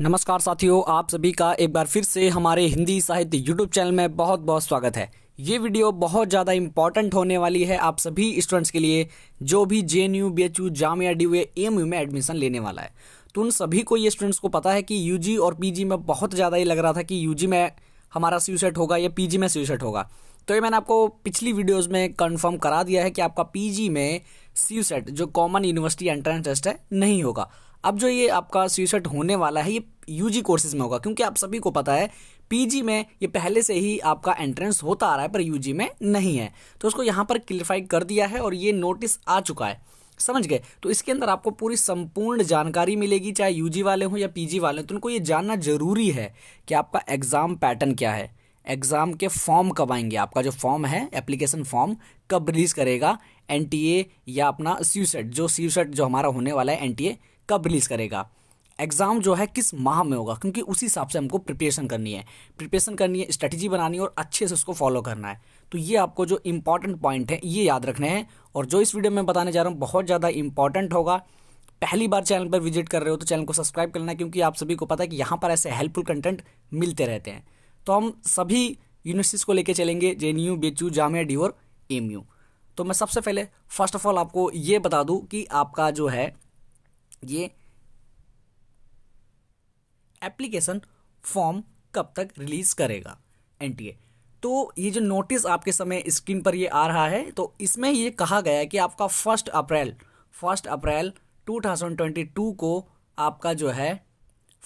नमस्कार साथियों आप सभी का एक बार फिर से हमारे हिंदी साहित्य यूट्यूब चैनल में बहुत बहुत स्वागत है ये वीडियो बहुत ज़्यादा इंपॉर्टेंट होने वाली है आप सभी स्टूडेंट्स के लिए जो भी J N U B H U Jamia D M U में एडमिशन लेने वाला है तो उन सभी को ये स्टूडेंट्स को पता है कि जी और जी में बहुत ज़्यादा ये लग रहा था कि जी में हमारा सी सेट होगा या जी में सी सेट होगा तो ये मैंने आपको पिछली वीडियोज में कन्फर्म करा दिया है कि आपका जी में सी सेट जो कॉमन यूनिवर्सिटी एंट्रेंस टेस्ट है नहीं होगा अब जो ये आपका सीसेट होने वाला है ये यूजी कोर्सेज में होगा क्योंकि आप सभी को पता है पीजी में ये पहले से ही आपका एंट्रेंस होता आ रहा है पर यूजी में नहीं है तो उसको यहाँ पर क्लिफाई कर दिया है और ये नोटिस आ चुका है समझ गए तो इसके अंदर आपको पूरी संपूर्ण जानकारी मिलेगी चाहे यूजी वाले हों या पीजी वाले हों तो उनको ये जानना जरूरी है कि आपका एग्ज़ाम पैटर्न क्या है एग्ज़ाम के फॉर्म कब आएंगे आपका जो फॉर्म है एप्लीकेशन फॉर्म कब रिलीज़ करेगा एन या अपना सीसेट जो सीसेट जो हमारा होने वाला है एन कब रिलीज़ करेगा एग्ज़ाम जो है किस माह में होगा क्योंकि उसी हिसाब से हमको प्रिपरेशन करनी है प्रिपरेशन करनी है स्ट्रेटजी बनानी है और अच्छे से उसको फॉलो करना है तो ये आपको जो इंपॉर्टेंट पॉइंट है ये याद रखने हैं और जो इस वीडियो में बताने जा रहा हूँ बहुत ज़्यादा इंपॉर्टेंट होगा पहली बार चैनल पर विजिट कर रहे हो तो चैनल को सब्सक्राइब करना है क्योंकि आप सभी को पता है कि यहाँ पर ऐसे हेल्पफुल कंटेंट मिलते रहते हैं तो हम सभी यूनिवर्सिटीज़ को लेकर चलेंगे J N U B H U Jamia D और एम यू तो मैं सबसे पहले फर्स्ट ऑफ ऑल आपको ये बता दूँ कि आपका जो है ये एप्लीकेशन फॉर्म कब तक रिलीज करेगा एनटीए तो ये जो नोटिस आपके समय स्क्रीन पर ये आ रहा है तो इसमें ये कहा गया है कि आपका फर्स्ट अप्रैल फर्स्ट अप्रैल 2022 को आपका जो है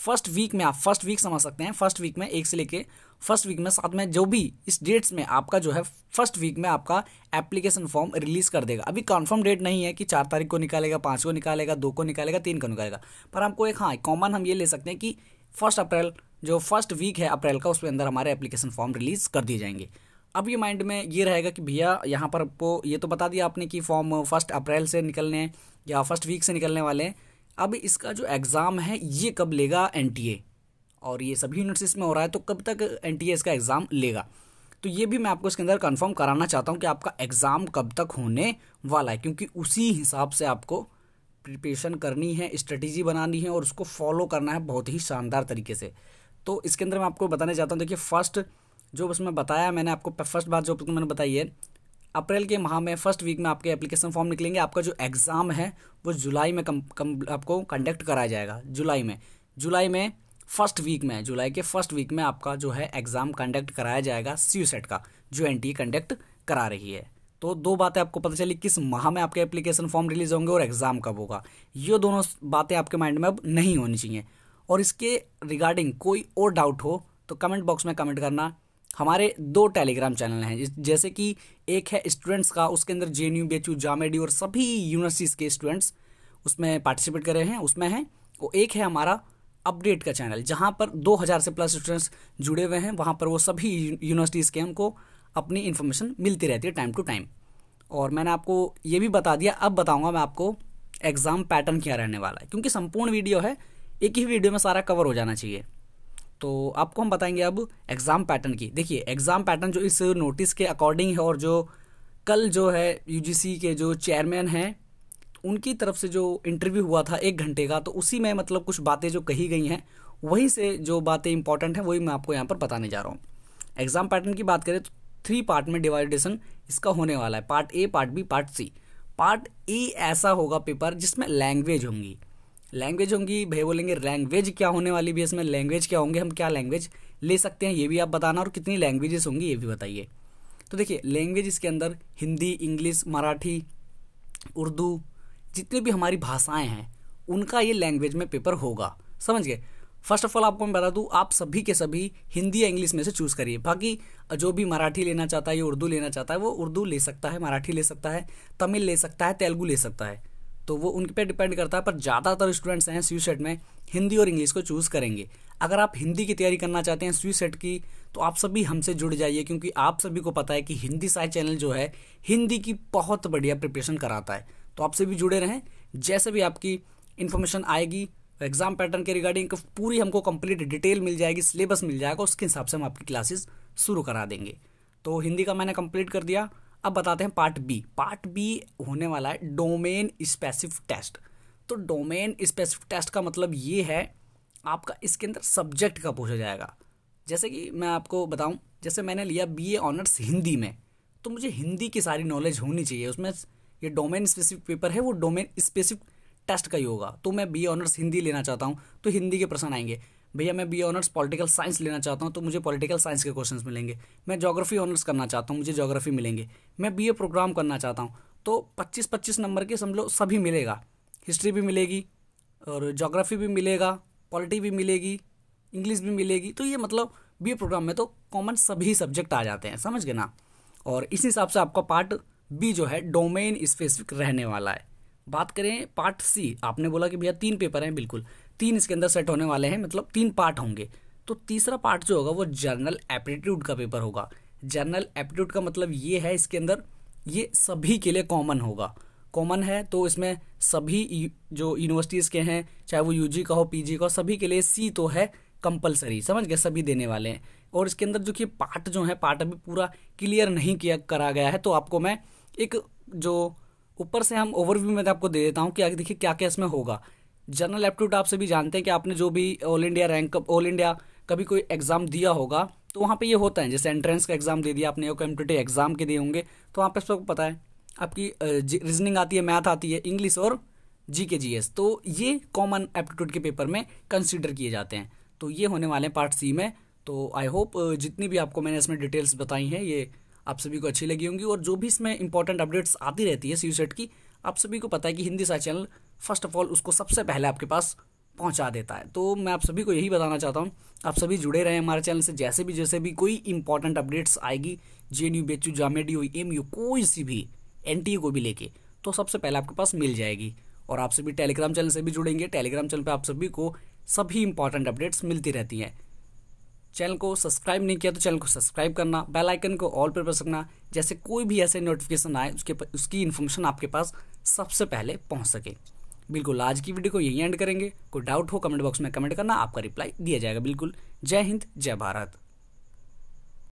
फर्स्ट वीक में आप फर्स्ट वीक समझ सकते हैं फर्स्ट वीक में एक से लेके फर्स्ट वीक में साथ में जो भी इस डेट्स में आपका जो है फर्स्ट वीक में आपका एप्लीकेशन फॉर्म रिलीज कर देगा अभी कंफर्म डेट नहीं है कि चार तारीख को निकालेगा पाँच को निकालेगा दो को निकालेगा तीन को निकालेगा पर हमको एक हाँ कॉमन हम ये ले सकते हैं कि फर्स्ट अप्रैल जो फर्स्ट वीक है अप्रैल का उसके अंदर हमारे एप्लीकेशन फॉर्म रिलीज कर दिए जाएंगे अब ये माइंड में ये रहेगा कि भैया यहाँ पर आपको ये तो बता दिया आपने कि फॉर्म फर्स्ट अप्रैल से निकलने हैं या फर्स्ट वीक से निकलने वाले हैं अब इसका जो एग्ज़ाम है ये कब लेगा एन और ये सभी यूनिट्स इसमें हो रहा है तो कब तक एन का एग्ज़ाम लेगा तो ये भी मैं आपको इसके अंदर कंफर्म कराना चाहता हूँ कि आपका एग्ज़ाम कब तक होने वाला है क्योंकि उसी हिसाब से आपको प्रिपरेशन करनी है स्ट्रेटजी बनानी है और उसको फॉलो करना है बहुत ही शानदार तरीके से तो इसके अंदर मैं आपको बताने चाहता हूँ देखिए फर्स्ट जो उसमें बताया मैंने आपको फर्स्ट बात जो मैंने बताई है अप्रैल के माह में फर्स्ट वीक में आपके एप्लीकेशन फॉर्म निकलेंगे आपका जो एग्ज़ाम है वो जुलाई में कम कम आपको कंडक्ट कराया जाएगा जुलाई में जुलाई में फर्स्ट वीक में जुलाई के फर्स्ट वीक में आपका जो है एग्ज़ाम कंडक्ट कराया जाएगा सी सेट e का जो एन e कंडक्ट करा रही है तो दो बातें आपको पता चली किस माह में आपके एप्लीकेशन फॉर्म रिलीज होंगे और एग्ज़ाम कब होगा ये दोनों बातें आपके माइंड में अब नहीं होनी चाहिए और इसके रिगार्डिंग कोई और डाउट हो तो कमेंट बॉक्स में कमेंट करना हमारे दो टेलीग्राम चैनल हैं जैसे कि एक है स्टूडेंट्स का उसके अंदर J N U B H U जामेडी और सभी यूनिवर्सिटीज़ के स्टूडेंट्स उसमें पार्टिसिपेट कर रहे हैं उसमें हैं और एक है हमारा अपडेट का चैनल जहाँ पर 2000 से प्लस स्टूडेंट्स जुड़े हुए हैं वहाँ पर वो सभी यूनिवर्सिटीज़ के हमको अपनी इन्फॉर्मेशन मिलती रहती है टाइम टू टाइम और मैंने आपको ये भी बता दिया अब बताऊंगा मैं आपको एग्ज़ाम पैटर्न क्या रहने वाला है क्योंकि संपूर्ण वीडियो है एक ही वीडियो में सारा कवर हो जाना चाहिए तो आपको हम बताएंगे अब एग्ज़ाम पैटर्न की देखिए एग्ज़ाम पैटर्न जो इस नोटिस के अकॉर्डिंग है और जो कल जो है यूजीसी के जो चेयरमैन हैं उनकी तरफ से जो इंटरव्यू हुआ था एक घंटे का तो उसी में मतलब कुछ बातें जो कही गई हैं वहीं से जो बातें इंपॉर्टेंट हैं वही मैं आपको यहाँ पर बताने जा रहा हूँ एग्ज़ाम पैटर्न की बात करें तो थ्री पार्ट में डिवाइडेशन इसका होने वाला है part A part B part C part A ऐसा होगा पेपर जिसमें लैंग्वेज होंगी लैंग्वेज होंगी भैया बोलेंगे लैंग्वेज क्या होने वाली भी इसमें लैंग्वेज क्या होंगे हम क्या लैंग्वेज ले सकते हैं ये भी आप बताना और कितनी लैंग्वेजेस होंगी ये भी बताइए तो देखिए लैंग्वेज इसके अंदर हिंदी इंग्लिश मराठी उर्दू जितनी भी हमारी भाषाएं हैं उनका ये लैंग्वेज में पेपर होगा समझ गए फर्स्ट ऑफ ऑल आपको मैं बता दूँ आप सभी के सभी हिंदी या इंग्लिश में से चूज़ करिए बाकी जो भी मराठी लेना चाहता है या उर्दू लेना चाहता है वो उर्दू ले सकता है मराठी ले सकता है तमिल ले सकता है तेलुगू ले सकता है तो वो उनके पे डिपेंड करता है पर ज़्यादातर स्टूडेंट्स हैं स्वी सेट में हिंदी और इंग्लिश को चूज़ करेंगे अगर आप हिंदी की तैयारी करना चाहते हैं स्वी सेट की तो आप सभी हमसे जुड़ जाइए क्योंकि आप सभी को पता है कि हिंदी साई चैनल जो है हिंदी की बहुत बढ़िया प्रिपरेशन कराता है तो आपसे भी जुड़े रहें जैसे भी आपकी इन्फॉर्मेशन आएगी एग्जाम पैटर्न के रिगार्डिंग पूरी हमको कंप्लीट डिटेल मिल जाएगी सिलेबस मिल जाएगा उसके हिसाब से हम आपकी क्लासेस शुरू करा देंगे तो हिंदी का मैंने कंप्लीट कर दिया अब बताते हैं पार्ट बी पार्ट बी होने वाला है डोमेन स्पेसिफिक टेस्ट तो डोमेन स्पेसिफिक टेस्ट का मतलब ये है आपका इसके अंदर सब्जेक्ट का पूछा जाएगा जैसे कि मैं आपको बताऊं जैसे मैंने लिया बीए ऑनर्स हिंदी में तो मुझे हिंदी की सारी नॉलेज होनी चाहिए उसमें ये डोमेन स्पेसिफिक पेपर है वो डोमेन स्पेसिफिक टेस्ट का ही होगा तो मैं बी ऑनर्स हिंदी लेना चाहता हूँ तो हिंदी के प्रश्न आएंगे भैया मैं बी ऑनर्स पॉलिटिकल साइंस लेना चाहता हूँ तो मुझे पॉलिटिकल साइंस के क्वेश्चंस मिलेंगे मैं जोग्राफी ऑनर्स करना चाहता हूँ मुझे जोग्राफी मिलेंगे मैं बी प्रोग्राम करना चाहता हूँ तो पच्चीस पच्चीस नंबर के समझ लो सभी मिलेगा हिस्ट्री भी मिलेगी और जोग्राफी भी मिलेगा पॉलिटी भी मिलेगी इंग्लिश भी मिलेगी तो ये मतलब बी प्रोग्राम में तो कॉमन सभी सब्जेक्ट आ जाते हैं समझ गए ना और इस हिसाब से आपका पार्ट बी जो है डोमेन स्पेसिफिक रहने वाला है बात करें पार्ट सी आपने बोला कि भैया तीन पेपर हैं बिल्कुल तीन इसके अंदर सेट होने वाले हैं मतलब तीन पार्ट होंगे तो तीसरा पार्ट जो होगा वो जर्नल एप्टीट्यूड का पेपर होगा जर्नल एप्टीट्यूड का मतलब ये है इसके अंदर ये सभी के लिए कॉमन होगा कॉमन है तो इसमें सभी जो यूनिवर्सिटीज़ के हैं चाहे वो यूजी का हो पीजी का हो सभी के लिए सी तो है कंपलसरी समझ गए सभी देने वाले हैं और इसके अंदर जो कि पार्ट जो है पार्ट अभी पूरा क्लियर नहीं किया करा गया है तो आपको मैं एक जो ऊपर से हम ओवरव्यू में तो आपको दे देता हूँ कि आगे देखिए क्या क्या इसमें होगा जनरल एप्टीट्यूड आप सभी जानते हैं कि आपने जो भी all India rank all India कभी कोई एग्ज़ाम दिया होगा तो वहाँ पे ये होता है जैसे एंट्रेंस का एग्ज़ाम दे दिया आपने कॉम्पिटेटिव एग्ज़ाम के दिए होंगे तो वहाँ पे सबको पता है आपकी रीजनिंग आती है मैथ आती है इंग्लिश और जी के जी एस तो ये कॉमन एप्टीट्यूड के पेपर में कंसिडर किए जाते हैं तो ये होने वाले हैं पार्ट सी में तो आई होप जितनी भी आपको मैंने इसमें डिटेल्स बताई हैं ये आप सभी को अच्छी लगी होंगी और जो भी इसमें इंपॉर्टेंट अपडेट्स आती रहती है सी सेट की आप सभी को पता है कि हिंदी सा चैनल फर्स्ट ऑफ ऑल उसको सबसे पहले आपके पास पहुंचा देता है तो मैं आप सभी को यही बताना चाहता हूं आप सभी जुड़े रहें हमारे चैनल से जैसे भी जैसे भी कोई इंपॉर्टेंट अपडेट्स आएगी J N U B H U जामे डी एम यू कोई सी भी एन टी को भी लेके तो सबसे पहले आपके पास मिल जाएगी और आप सभी टेलीग्राम चैनल से भी जुड़ेंगे टेलीग्राम चैनल पर आप सभी को सभी इंपॉर्टेंट अपडेट्स मिलती रहती हैं चैनल को सब्सक्राइब नहीं किया तो चैनल को सब्सक्राइब करना बेल आइकन को ऑल पर प्रेस करना जैसे कोई भी ऐसे नोटिफिकेशन आए उसके उसकी इन्फॉर्मेशन आपके पास सबसे पहले पहुंच सके बिल्कुल आज की वीडियो को यही एंड करेंगे कोई डाउट हो कमेंट बॉक्स में कमेंट करना आपका रिप्लाई दिया जाएगा बिल्कुल जय हिंद जय भारत